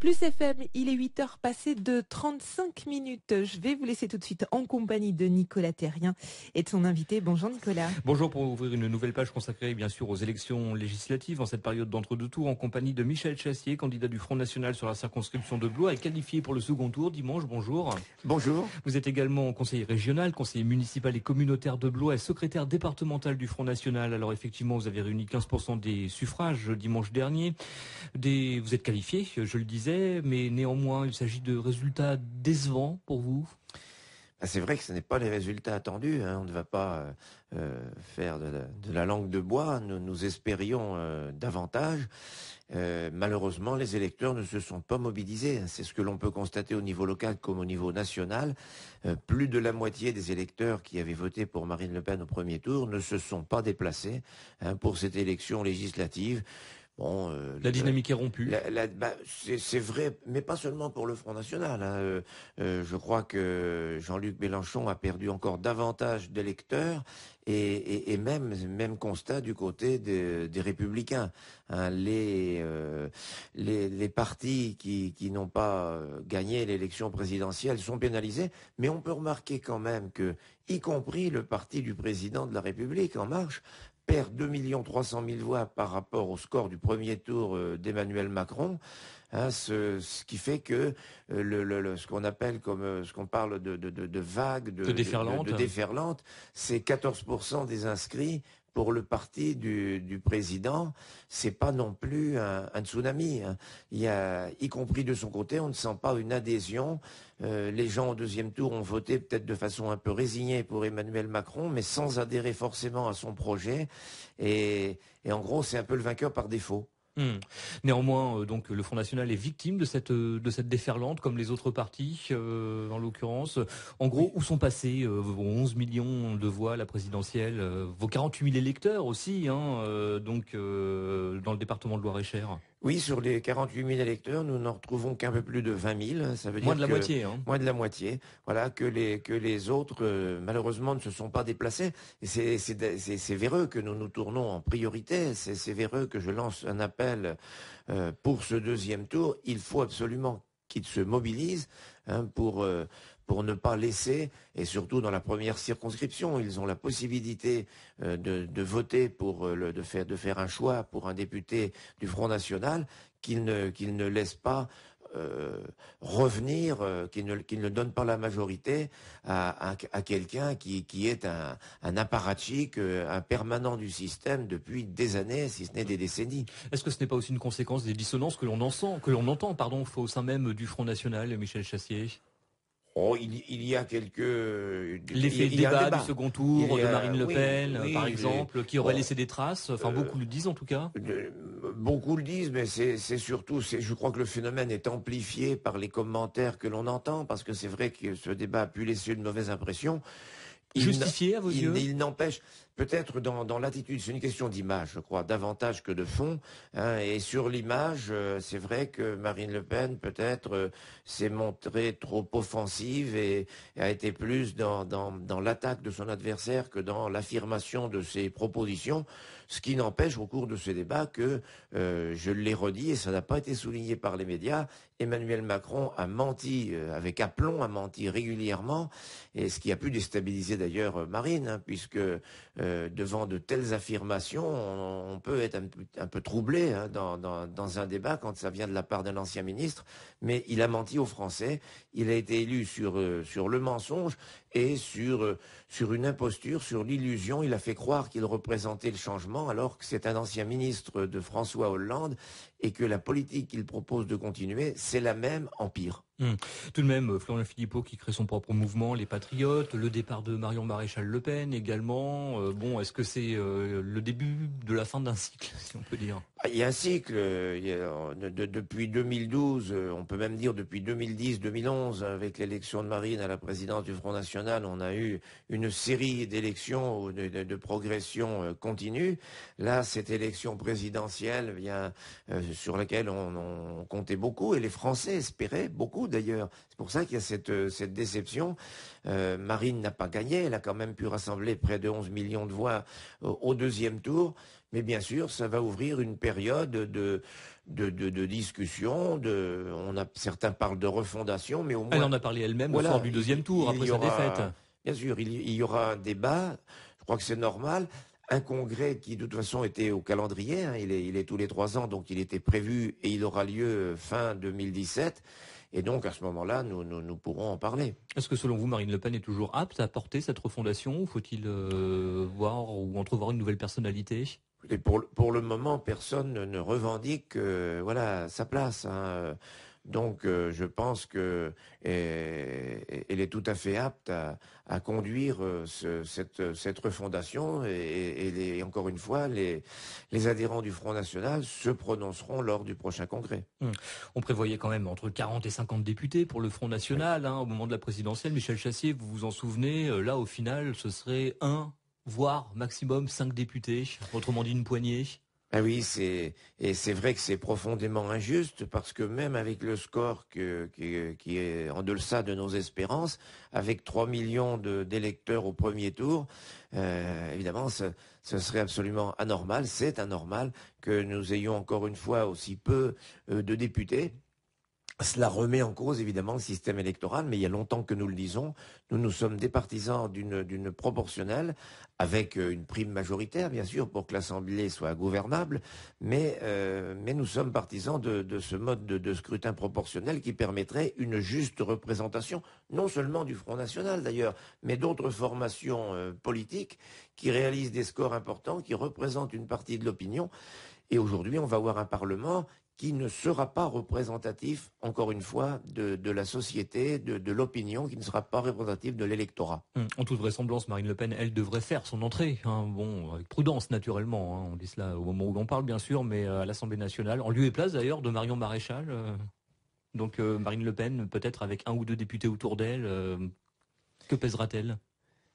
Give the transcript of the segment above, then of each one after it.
Plus FM, il est 8 h passé de 35 minutes. Je vais vous laisser tout de suite en compagnie de Nicolas Terrien et de son invité. Bonjour Nicolas. Bonjour pour ouvrir une nouvelle page consacrée bien sûr aux élections législatives en cette période d'entre-deux tours en compagnie de Michel Chassier, candidat du Front National sur la circonscription de Blois et qualifié pour le second tour dimanche. Bonjour. Bonjour. Vous êtes également conseiller régional, conseiller municipal et communautaire de Blois et secrétaire départemental du Front National. Alors effectivement, vous avez réuni 15% des suffrages dimanche dernier. Vous êtes qualifié, je le disais mais néanmoins, il s'agit de résultats décevants pour vous bah, c'est vrai que ce n'est pas les résultats attendus. Hein. On ne va pas euh, euh, faire de la, langue de bois. Nous, espérions euh, davantage. malheureusement, les électeurs ne se sont pas mobilisés. Hein. C'est ce que l'on peut constater au niveau local comme au niveau national. plus de la moitié des électeurs qui avaient voté pour Marine Le Pen au premier tour ne se sont pas déplacés hein, pour cette élection législative euh, la dynamique est rompue. Bah, c'est vrai, mais pas seulement pour le Front National. Hein. Euh, euh, je crois que Jean-Luc Mélenchon a perdu encore davantage d'électeurs et, même constat du côté des, républicains. Hein. les, partis qui, qui n'ont pas gagné l'élection présidentielle sont pénalisés, mais on peut remarquer quand même que y compris le parti du président de la République En Marche perd 2 300 000 voix par rapport au score du premier tour euh, d'Emmanuel Macron. Hein, ce, qui fait que euh, ce qu'on appelle comme euh, ce qu'on parle de, vague de, déferlante hein. c'est 14% des inscrits pour le parti du, président, président, c'est pas non plus un, tsunami. Hein. y, compris de son côté, on ne sent pas une adhésion. Euh, les gens au deuxième tour ont voté peut-être de façon un peu résignée pour Emmanuel Macron, mais sans adhérer forcément à son projet. et en gros, c'est un peu le vainqueur par défaut. Hmm. Néanmoins, euh, donc le Front national est victime de cette euh, déferlante, comme les autres partis, euh, en l'occurrence. En gros, où sont passés vos 11 millions de voix à la présidentielle, vos 48 000 électeurs aussi, hein, donc dans le département de Loire-et-Cher oui, sur les 48 000 électeurs, nous n'en retrouvons qu'un peu plus de 20 000. Ça veut moins de la moitié. Hein. Moins de la moitié. Voilà que les que les autres euh, malheureusement ne se sont pas déplacés. Et c'est c'est que nous nous tournons en priorité. C'est sévèreux que je lance un appel euh, pour ce deuxième tour. Il faut absolument qu'ils se mobilisent hein, pour euh, pour ne pas laisser, et surtout dans la première circonscription, ils ont la possibilité euh, de, voter pour euh, de faire de faire un choix pour un député du Front National qu'ils ne ne laissent pas euh, revenir, qu'ils ne, donnent ne donne pas la majorité à, quelqu'un qui, qui est un, un apparatchik, un permanent du système depuis des années, si ce n'est des décennies. Est-ce que ce n'est pas aussi une conséquence des dissonances que l'on entend, entend, pardon, au sein même du Front National, Michel Chassier Oh, il, y a quelques l'effet débat, du second tour de Marine Le Pen, par exemple, qui aurait laissé des traces. Enfin, beaucoup euh, le disent en tout cas. Euh, beaucoup le disent, mais c'est surtout, je crois que le phénomène est amplifié par les commentaires que l'on entend, parce que c'est vrai que ce débat a pu laisser une mauvaise impression. justifié à vos yeux Il n'empêche, peut-être dans, l'attitude. C'est une question d'image, je crois, davantage que de fond. Hein, et sur l'image, euh, c'est vrai que Marine Le Pen, peut-être, euh, s'est montrée trop offensive et, a été plus dans, l'attaque de son adversaire que dans l'affirmation de ses propositions, ce qui n'empêche au cours de ce débat que, euh, je l'ai redit, et ça n'a pas été souligné par les médias, Emmanuel Macron a menti, avec aplomb, a menti régulièrement, et ce qui a pu déstabiliser d'ailleurs Marine, hein, puisque euh, devant de telles affirmations, on, peut être un, peu troublé hein, dans, un débat quand ça vient de la part d'un ancien ministre, mais il a menti aux Français, il a été élu sur, euh, le mensonge et euh, sur une imposture, sur l'illusion, il a fait croire qu'il représentait le changement alors que c'est un ancien ministre de François Hollande et que la politique qu'il propose de continuer, c'est la même empire. pire. Hmm. Tout de même, Florian Philippot qui crée son propre mouvement, les Patriotes, le départ de Marion Maréchal Le Pen également. Euh, bon, est-ce que c'est euh, le début de la fin d'un cycle, si on peut dire ah, Il y a un cycle. Euh, depuis 2012, on peut même dire depuis 2010-2011, avec l'élection de Marine à la présidence du Front National, on a eu une série d'élections de, de, de, progression continue. Là, cette élection présidentielle vient sur laquelle on, comptait beaucoup et les Français espéraient beaucoup d'ailleurs. C'est pour ça qu'il y a cette, euh, déception. Euh, Marine n'a pas gagné, elle a quand même pu rassembler près de 11 millions de voix euh, au, deuxième tour. Mais bien sûr, ça va ouvrir une période de, discussion. certains parlent de refondation, mais au moins... Elle en a parlé elle-même du deuxième tour, après sa défaite. Bien sûr, il y aura un débat. Je crois que c'est normal un congrès qui de toute façon était au calendrier, hein. il, est, tous les trois ans, donc il était prévu et il aura lieu euh, fin 2017. Et donc, à ce moment-là, nous, pourrons en parler. Est-ce que, selon vous, Marine Le Pen est toujours apte à porter cette refondation ou faut-il euh, voir ou entrevoir une nouvelle personnalité pour, le moment, personne ne revendique euh, voilà sa place. Hein. Donc euh, je pense qu'elle euh, est tout à fait apte à, conduire euh, cette, refondation et, encore une fois, les, adhérents du Front National se prononceront lors du prochain congrès. Mmh. On prévoyait quand même entre 40 et 50 députés pour le Front National hein, au moment de la présidentielle. Michel Chassier, vous vous en souvenez, là au final ce serait un voire maximum cinq députés, autrement dit une poignée ah oui, c'est et c'est vrai que c'est profondément injuste parce que même avec le score qui, est en deçà de nos espérances, avec 3 millions d'électeurs au premier tour, euh, évidemment, ce, serait absolument anormal, c'est anormal que nous ayons encore une fois aussi peu euh, de députés cela remet en cause évidemment le système électoral, mais il y a longtemps que nous le disons, nous nous sommes des partisans d'une proportionnelle avec euh, une prime majoritaire, bien sûr, pour que l'Assemblée soit gouvernable, mais, euh, nous sommes partisans de, ce mode de, scrutin proportionnel qui permettrait une juste représentation, non seulement du Front National d'ailleurs, mais d'autres formations euh, politiques qui réalisent des scores importants, qui représentent une partie de l'opinion. Et aujourd'hui, on va avoir un Parlement qui ne sera pas représentatif, encore une fois, de, la société, de, l'opinion, qui ne sera pas représentatif de l'électorat. Hum, en toute vraisemblance, Marine Le Pen, elle devrait faire son entrée, hein. bon, avec prudence naturellement, hein. on dit cela au moment où l'on parle bien sûr, mais euh, à l'Assemblée nationale, en lieu et place d'ailleurs de Marion Maréchal. Euh. donc euh, Marine Le Pen, peut-être avec un ou deux députés autour d'elle, que pèsera-t-elle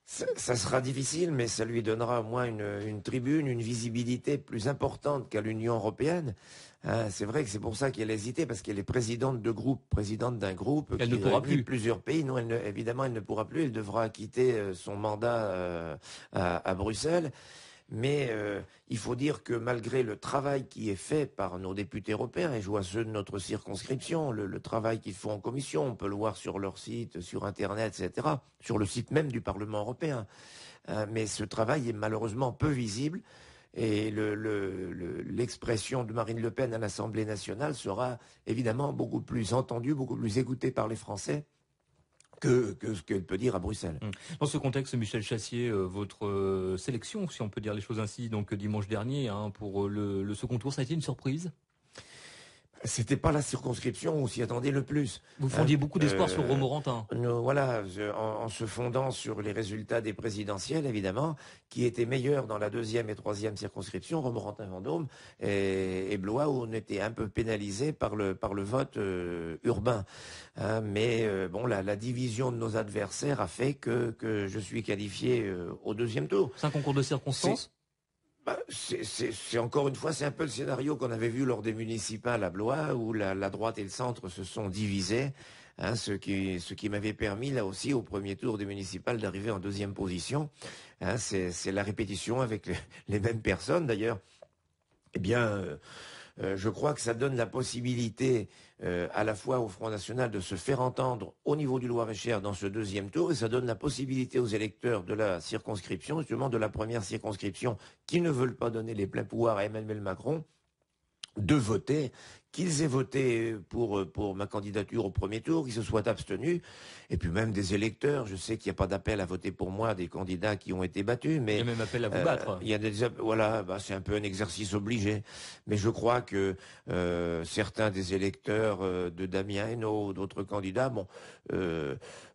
ça, sera difficile, mais ça lui donnera au moins une, tribune, une visibilité plus importante qu'à l'Union européenne. Ah, c'est vrai que c'est pour ça qu'elle a hésité, parce qu'elle est présidente de groupe, présidente d'un groupe elle qui ne pourra plus. plusieurs pays. Non, elle évidemment, elle ne pourra plus. Elle devra quitter euh, son mandat euh, à Bruxelles. Mais euh, il faut dire que malgré le travail qui est fait par nos députés européens, et je vois ceux de notre circonscription, le, travail qu'ils font en commission, on peut le voir sur leur site, sur Internet, etc., sur le site même du Parlement européen. Euh, mais ce travail est malheureusement peu visible. Et l'expression de Marine Le Pen à l'Assemblée nationale sera évidemment beaucoup plus entendue, beaucoup plus écoutée par les Français que, ce qu'elle peut dire à Bruxelles. Hum. Dans ce contexte, Michel Chassier, euh, votre euh, sélection, si on peut dire les choses ainsi, donc euh, dimanche dernier, hein, pour le second tour, ça a été une surprise c'était pas la circonscription où on s'y attendait le plus. Vous fondiez beaucoup euh, d'espoir sur Romorantin. Euh, voilà, en, se fondant sur les résultats des présidentielles, évidemment, qui étaient meilleurs dans la deuxième et troisième circonscription, Romorantin-Vendôme et, Blois, où on était un peu pénalisé par le vote euh, urbain. Hein, mais bon, la, la division de nos adversaires a fait que que je suis qualifié au deuxième tour. C'est un concours de circonstances bah, c'est encore une fois, c'est un peu le scénario qu'on avait vu lors des municipales à Blois, où la, droite et le centre se sont divisés, hein, ce qui, ce qui m'avait permis là aussi au premier tour des municipales d'arriver en deuxième position. Hein. c'est la répétition avec les, mêmes personnes d'ailleurs. Eh bien. Euh, euh, je crois que ça donne la possibilité euh, à la fois au Front National de se faire entendre au niveau du Loir-et-Cher dans ce deuxième tour, et ça donne la possibilité aux électeurs de la circonscription, justement de la première circonscription, qui ne veulent pas donner les pleins pouvoirs à Emmanuel Macron, de voter, qu'ils aient voté pour, euh, pour ma candidature au premier tour, qu'ils se soient abstenus, et puis même des électeurs. Je sais qu'il n'y a pas d'appel à voter pour moi des candidats qui ont été battus, mais il y a même appel à vous euh, battre. Il y a des voilà, bah, c'est un peu un exercice obligé. Mais je crois que euh, certains des électeurs de Damien ou d'autres candidats, bon,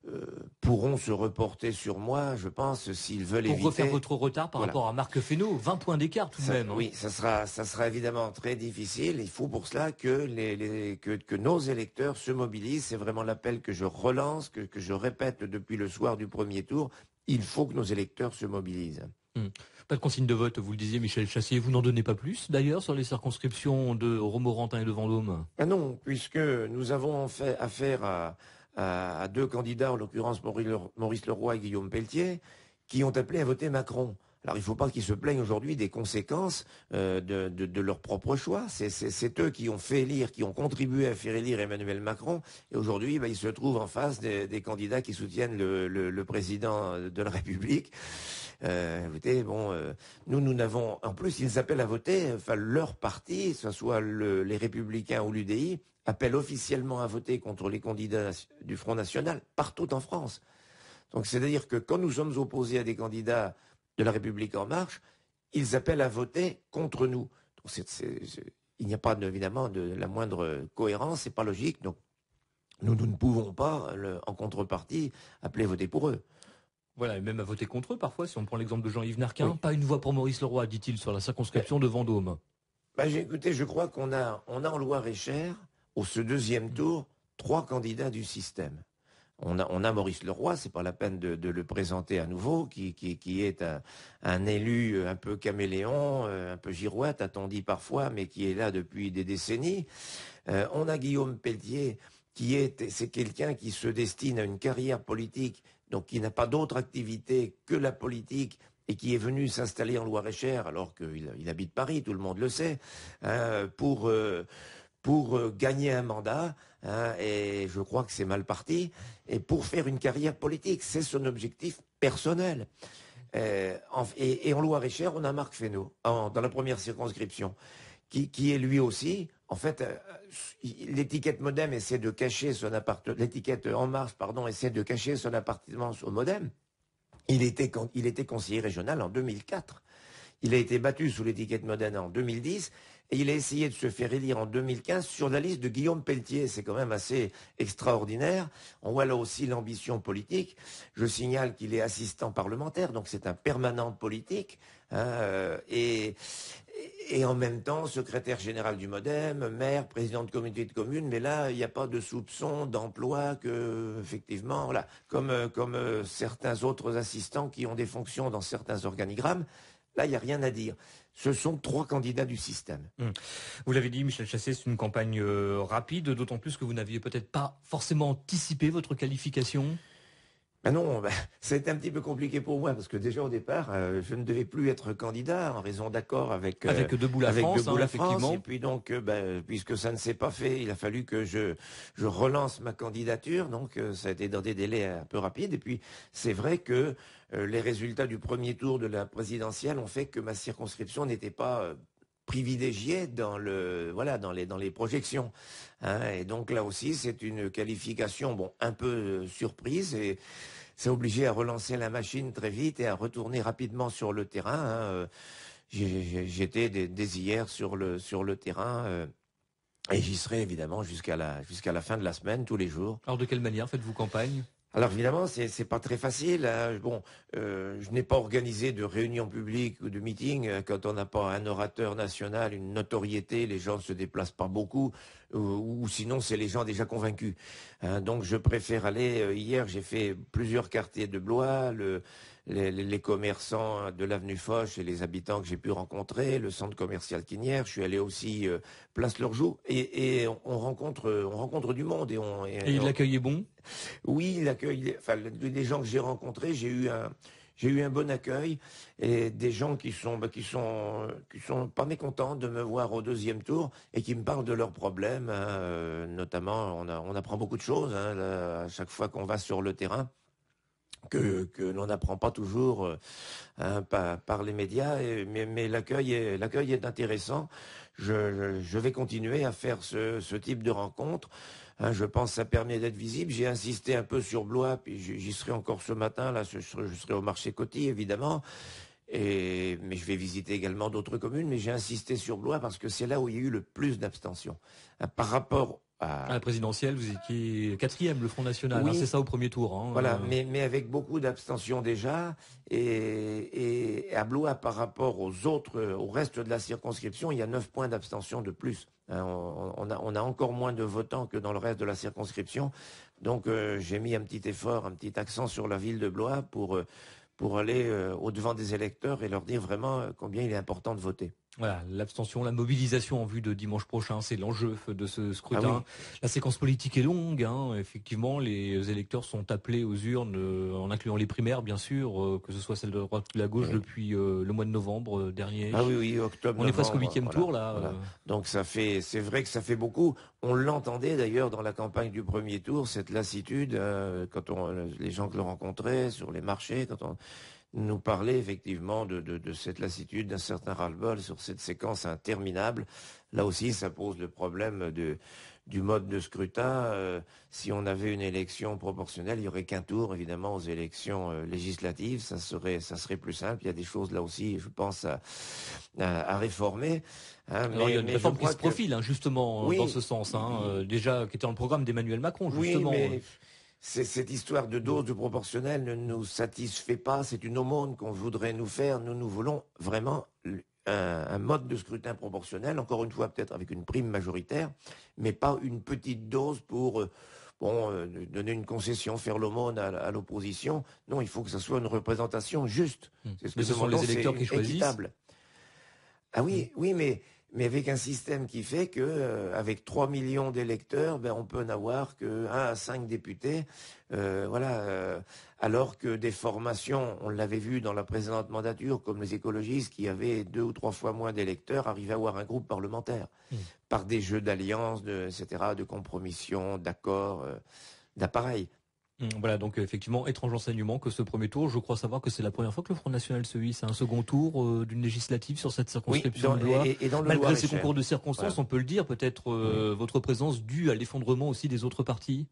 euh, pourront se reporter sur moi, je pense, s'ils veulent éviter. Pour refaire votre retard par rapport à Marc Fesneau, 20 points d'écart tout de même. Hein. Oui, ça sera, ça sera évidemment très difficile. Il faut pour cela que les, que, nos électeurs se mobilisent. C'est vraiment l'appel que je relance, que, je répète depuis le soir du premier tour. Il faut que nos électeurs se mobilisent. Hmm. Pas de consigne de vote, vous le disiez, Michel Chassier. Vous n'en donnez pas plus, d'ailleurs, sur les circonscriptions de Romorantin et de Vendôme Ah non, puisque nous avons fait affaire à, à, deux candidats, en l'occurrence Maurice Leroy et Guillaume Pelletier, qui ont appelé à voter Macron. Alors il ne faut pas qu'ils se plaignent aujourd'hui des conséquences euh, de, leur propre choix. C'est eux qui ont fait élire, qui ont contribué à faire élire Emmanuel Macron. Et aujourd'hui, bah, ils se trouvent en face des, candidats qui soutiennent le, président de la République. Euh, écoutez, bon, euh, nous, nous n'avons... En plus, ils appellent à voter, enfin, leur parti, que ce soit les Républicains ou l'UDI, appelle officiellement à voter contre les candidats du Front National partout en France. Donc c'est-à-dire que quand nous sommes opposés à des candidats de la République en marche, ils appellent à voter contre nous. Donc il n'y a pas évidemment de, la moindre cohérence, c'est pas logique. Donc nous, nous ne pouvons pas, en contrepartie, appeler à voter pour eux. Voilà, et même à voter contre eux parfois, si on prend l'exemple de Jean-Yves Narquin. Pas une voix pour Maurice Leroy, dit-il, sur la circonscription ben, de Vendôme. Bah, écoutez, je crois qu'on a, on a en Loire-et-Cher au ce deuxième tour trois candidats du système. On a, Maurice Leroy, c'est pas la peine de, le présenter à nouveau, qui, qui, est un, élu euh, un peu caméléon, euh, un peu girouette, a on dit parfois, mais qui est là depuis des décennies. Euh, on a Guillaume Pelletier, qui est, c'est quelqu'un qui se destine à une carrière politique, donc qui n'a pas d'autre activité que la politique, et qui est venu s'installer en Loire-et-Cher, alors qu'il habite Paris, tout le monde le sait, hein, pour pour euh, gagner un mandat, hein, et je crois que c'est mal parti, et pour faire une carrière politique. C'est son objectif personnel. Euh, et, en loire et on a Marc Fesneau, dans la première circonscription, qui, est lui aussi, en fait, euh, l'étiquette modem essaie de cacher son l'étiquette En Marche, essaie de cacher son appartement au modem. Il était, il était conseiller régional en 2004. Il a été battu sous l'étiquette modem en 2010 et il a essayé de se faire élire en 2015 sur la liste de Guillaume Pelletier. C'est quand même assez extraordinaire. On voit là aussi l'ambition politique. Je signale qu'il est assistant parlementaire, donc c'est un permanent politique. Hein, et, en même temps secrétaire général du MoDem, maire, président de communauté de communes. mais là, il n'y a pas de soupçon d'emploi que, effectivement, comme euh, euh, certains autres assistants qui ont des fonctions dans certains organigrammes, Là, il n'y a rien à dire. Ce sont trois candidats du système. Hum. Vous l'avez dit, Michel Chassé, c'est une campagne euh, rapide, d'autant plus que vous n'aviez peut-être pas forcément anticipé votre qualification. Ben non, ben, c'est un petit peu compliqué pour moi parce que déjà au départ, euh, je ne devais plus être candidat en raison d'accord avec euh, avec Debout la avec France, Debout hein, Effectivement. Et puis donc, ben, puisque ça ne s'est pas fait, il a fallu que je je relance ma candidature. Donc, ça a été dans des délais un peu rapides. Et puis, c'est vrai que euh, les résultats du premier tour de la présidentielle ont fait que ma circonscription n'était pas euh, privilégiée dans les projections hein. et donc là aussi c'est une qualification un peu euh, surprise et c'est obligé à relancer la machine très vite et à retourner rapidement sur le terrain hein. j'étais dès, hier sur le terrain et j'y serai évidemment jusqu'à la jusqu'à la fin de la semaine tous les jours alors de quelle manière faites-vous campagne alors évidemment, ce n'est pas très facile. Hein. Euh, je n'ai pas organisé de réunion publique ou de meeting euh, quand on n'a pas un orateur national, une notoriété. Les gens ne se déplacent pas beaucoup. Euh, ou, sinon c'est les gens déjà convaincus. Hein, donc je préfère aller. Euh, hier, j'ai fait plusieurs quartiers de Blois, les, commerçants de l'avenue Foch et les habitants que j'ai pu rencontrer, le centre commercial Quinière. Je suis allé aussi euh, place leur et, et on, rencontre rencontre du monde et on. Et, l'accueil est bon. Oui, l'accueil. Enfin, des gens que j'ai rencontrés, j'ai eu un j'ai eu un bon accueil et des gens bah, qui sont, qui sont, pas mécontents de me voir au deuxième tour et qui me parlent de leurs problèmes. Hein, euh, notamment, on, apprend beaucoup de choses hein, à chaque fois qu'on va sur le terrain que, l'on n'apprend pas toujours euh, hein, par, les médias, mais, l'accueil est, intéressant. Je, vais continuer à faire ce, type de rencontre. Hein, je pense que ça permet d'être visible. J'ai insisté un peu sur Blois, puis j'y serai encore ce matin. Là, je serai, au marché Coty, évidemment. mais je vais visiter également d'autres communes, mais j'ai insisté sur Blois parce que c'est là où il y a eu le plus d'abstention. Hein, par rapport ah. à... la présidentielle, vous étiez quatrième, le Front National, hein, c'est ça au premier tour. Hein, voilà, euh. mais, avec beaucoup d'abstention déjà, et, à Blois par rapport aux autres, euh, au reste de la circonscription, il y a 9 points d'abstention de plus. Hein. on, a, encore moins de votants que dans le reste de la circonscription, donc euh, j'ai mis un petit effort, un petit accent sur la ville de Blois pour, aller au devant des électeurs et leur dire vraiment combien il est important de voter. Voilà, l'abstention, la mobilisation en vue de dimanche prochain, c'est l'enjeu de ce scrutin. Ah la séquence politique est longue, hein. effectivement, les électeurs sont appelés aux urnes, euh, en incluant les primaires, bien sûr, euh, que ce soit celle de droite ou de la gauche, depuis euh, le mois de novembre dernier. Ah oui, oui, octobre. On est presque au huitième tour, là. Donc ça fait, c'est vrai que ça fait beaucoup. On l'entendait d'ailleurs dans la campagne du premier tour, cette lassitude, quand on, les gens que l'on rencontrait, sur les marchés, quand on, nous parler effectivement de, cette lassitude, d'un certain ras bol sur cette séquence interminable. Là aussi, ça pose le problème de, du mode de scrutin. Euh, si on avait une élection proportionnelle, il n'y aurait qu'un tour, évidemment, aux élections euh, législatives. Ça serait, ça serait plus simple. Il y a des choses là aussi, je pense, à, réformer. Hein, Alors, il y a une réforme qui se profile, hein, justement, dans ce sens. Hein, euh, déjà, qui était dans le programme d'Emmanuel Macron, justement cette histoire de dose de proportionnelle ne nous satisfait pas. C'est une aumône qu'on voudrait nous faire. Nous, nous voulons vraiment un, mode de scrutin proportionnel, encore une fois peut-être avec une prime majoritaire, mais pas une petite dose pour euh, euh, donner une concession, faire l'aumône à, l'opposition. Non, il faut que ça soit une représentation juste. Hmm. C'est ce que ce sont les électeurs qui choisissent. Ah oui, oui, mais mais avec un système qui fait que euh, avec 3 millions d'électeurs, ben, on peut n'avoir que à cinq députés, euh, voilà. Euh, alors que des formations, on l'avait vu dans la précédente mandature, comme les écologistes qui avaient deux ou trois fois moins d'électeurs, arrivaient à avoir un groupe parlementaire mmh. par des jeux d'alliance, etc., de compromissions, d'accords, d'appareils. Hum, voilà, donc euh, effectivement, étrange enseignement que ce premier tour, je crois savoir que c'est la première fois que le Front National se hisse à un second tour euh, d'une législative sur cette circonscription Et, Malgré ces concours de circonstances, on peut le dire, peut-être euh, votre présence due à l'effondrement aussi des autres partis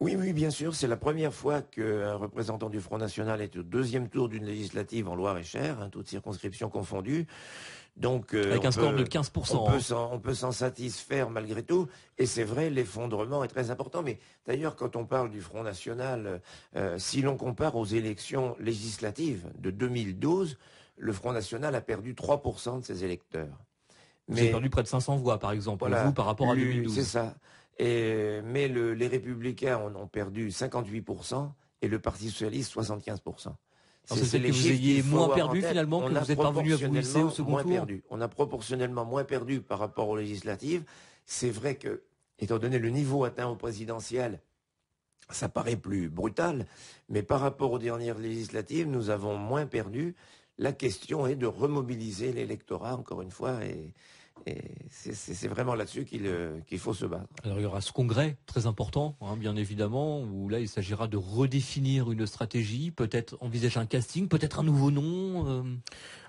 oui, oui, bien sûr. C'est la première fois qu'un représentant du Front National est au deuxième tour d'une législative en Loire-et-Cher, hein, toutes circonscriptions confondues. Donc, euh, Avec un score de 15%. Hein. On peut s'en satisfaire malgré tout. Et c'est vrai, l'effondrement est très important. Mais d'ailleurs, quand on parle du Front National, euh, si l'on compare aux élections législatives de 2012, le Front National a perdu 3% de ses électeurs. il perdu près de 500 voix, par exemple, vous, par rapport à 2012. C'est ça. mais les Républicains en ont perdu 58% et le Parti Socialiste 75%. C'est que vous ayez moins perdu finalement que vous êtes à vous au second tour. On a proportionnellement moins perdu par rapport aux législatives. C'est vrai que, étant donné le niveau atteint au présidentiel, ça paraît plus brutal, mais par rapport aux dernières législatives, nous avons moins perdu. La question est de remobiliser l'électorat, encore une fois, et, et c'est vraiment là-dessus euh, qu'il faut se battre. Alors il y aura ce congrès très important, hein, bien évidemment, où là il s'agira de redéfinir une stratégie, peut-être envisager un casting, peut-être un nouveau nom. Euh.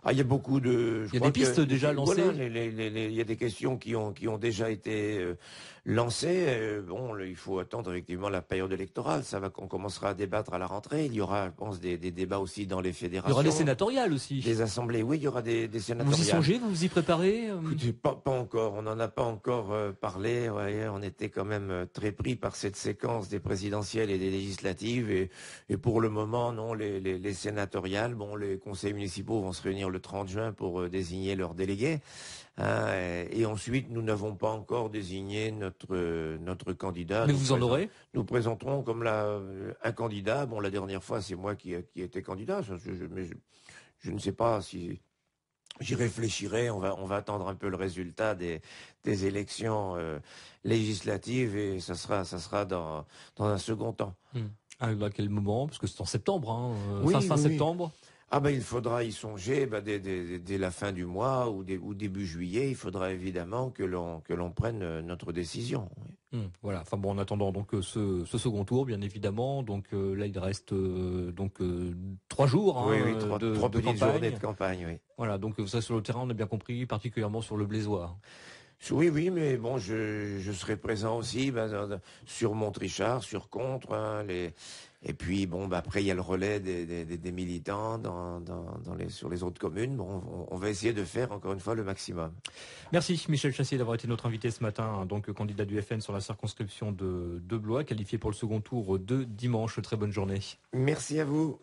Ah, il y a beaucoup de. Il y a des pistes déjà lancées. il y a des questions qui ont déjà été euh, lancées. Euh, bon, il faut attendre effectivement la période électorale. Ça va qu'on commencera à débattre à la rentrée. Il y aura, je pense, des, débats aussi dans les fédérations. Il y aura des sénatoriales aussi. Des assemblées, oui, il y aura des, sénatoriales. Vous y songez Vous vous y préparez euh pas, encore. On n'en a pas encore parlé. on était quand même très pris par cette séquence des présidentielles et des législatives. Et, pour le moment, non, les, sénatoriales, bon, les conseils municipaux vont se réunir le le 30 juin pour euh, désigner leur délégué. Hein, et ensuite, nous n'avons pas encore désigné notre euh, notre candidat. Mais nous vous en aurez Nous présenterons comme la, euh, un candidat. Bon, la dernière fois, c'est moi qui, qui étais candidat. Je, ne sais pas si J'y réfléchirai, on va, attendre un peu le résultat des, élections législatives et ça sera, ça sera dans, un second temps. Hmm. Ah, bah, à quel moment Parce que c'est en septembre, hein, fin, septembre. Ah ben il faudra y songer ben, dès, la fin du mois ou, début juillet. Il faudra évidemment que l'on que l'on prenne euh, notre décision. Mmh, voilà. Enfin bon, en attendant donc euh, ce, second tour, bien évidemment. Donc euh, là, il reste donc trois jours. Hein, oui, trois, de, campagne. journées de campagne. Oui. Voilà. Donc ça sur le terrain, on a bien compris, particulièrement sur le Blaisois. Oui, oui, mais bon, je, serai présent aussi ben, sur Montrichard, sur Contre, hein, les, et puis bon, bah, après il y a le relais des, militants sur les autres communes. on, va essayer de faire encore une fois le maximum. Merci Michel Chassier d'avoir été notre invité ce matin, hein, donc candidat du FN sur la circonscription de, de Blois, qualifié pour le second tour de dimanche. Très bonne journée. Merci à vous.